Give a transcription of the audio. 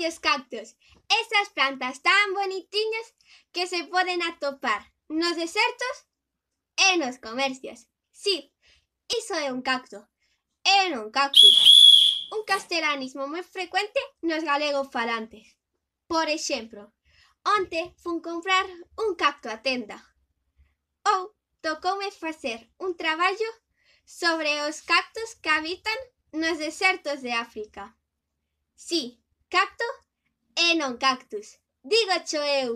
los cactus, esas plantas tan bonitas que se pueden atopar los desertos en los comercios. Sí, hizo de un cacto, en un cactus. Un castellanismo muy frecuente nos galego falantes. Por ejemplo, onte fun comprar un cacto a tenda. tocó tocoume hacer un trabajo sobre los cactus que habitan los desiertos de África. Sí, Cacto e non cactus, dígocho eu.